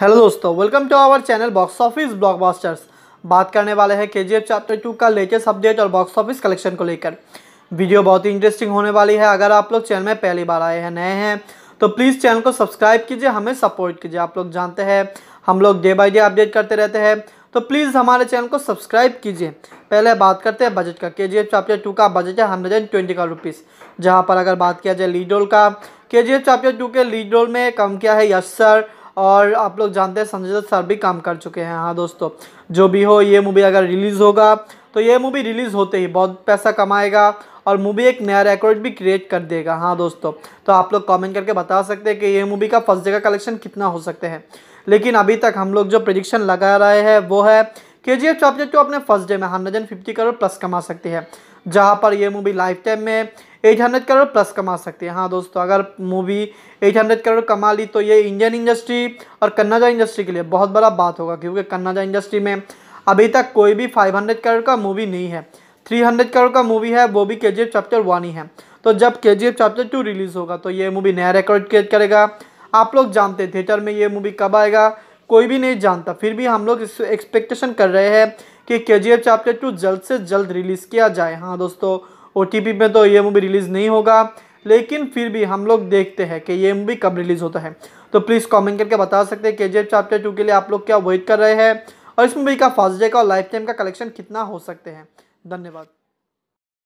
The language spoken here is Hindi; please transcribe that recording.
हेलो दोस्तों welcome to our channel box office blockbusters बात करने वाले हैं के चैप्टर टू का लेटेस्ट अपडेट और बॉक्स ऑफिस कलेक्शन को लेकर वीडियो बहुत ही इंटरेस्टिंग होने वाली है अगर आप लोग चैनल में पहली बार आए हैं नए हैं तो प्लीज़ चैनल को सब्सक्राइब कीजिए हमें सपोर्ट कीजिए आप लोग जानते हैं हम लोग डे बाई डे अपडेट करते रहते हैं तो प्लीज़ हमारे चैनल को सब्सक्राइब कीजिए पहले बात करते हैं बजट का के चैप्टर टू का बजट है hundred and twenty crore rupees जहाँ पर अगर बात किया जाए लीड रोल का के चैप्टर टू के लीड रोल में कम किया है यश सर और आप लोग जानते हैं संजय दत्त सर भी काम कर चुके हैं हाँ दोस्तों जो भी हो ये मूवी अगर रिलीज़ होगा तो ये मूवी रिलीज़ होते ही बहुत पैसा कमाएगा और मूवी एक नया रिकॉर्ड भी क्रिएट कर देगा हाँ दोस्तों तो आप लोग कमेंट करके बता सकते हैं कि ये मूवी का फर्स्ट जगह कलेक्शन कितना हो सकते हैं लेकिन अभी तक हम लोग जो प्रडिक्शन लगा रहे हैं वो है K G F chapter two अपने फर्स्ट डे में hundred and fifty crore plus कमा सकती है जहाँ पर यह मूवी लाइफ टाइम में एट हंड्रेड करोड़ प्लस कमा सकते हैं हाँ दोस्तों अगर मूवी एट हंड्रेड करोड़ कमा ली तो ये इंडियन इंडस्ट्री और कन्नाजा इंडस्ट्री के लिए बहुत बड़ा बात होगा क्योंकि कन्नाजा इंडस्ट्री में अभी तक कोई भी फाइव हंड्रेड करोड़ का मूवी नहीं है थ्री हंड्रेड करोड़ का मूवी है वो भी K G F chapter one ही है तो जब K G F chapter two release होगा तो ये मूवी नया रिकॉर्ड क्रिएट करेगा आप लोग जानते हैं थिएटर में ये मूवी कब आएगा कोई भी नहीं जानता फिर भी हम लोग एक्सपेक्टेशन कर रहे हैं कि के जी एफ चैप्टर टू जल्द से जल्द रिलीज़ किया जाए हाँ दोस्तों ओ में तो ये मूवी रिलीज़ नहीं होगा लेकिन फिर भी हम लोग देखते हैं कि ये मूवी कब रिलीज़ होता है तो प्लीज़ कमेंट करके बता सकते हैं के जी चैप्टर टू के लिए आप लोग क्या वेट कर रहे हैं और इस मूवी का फर्स्ट डे का और लाइफ टाइम का कलेक्शन कितना हो सकते हैं धन्यवाद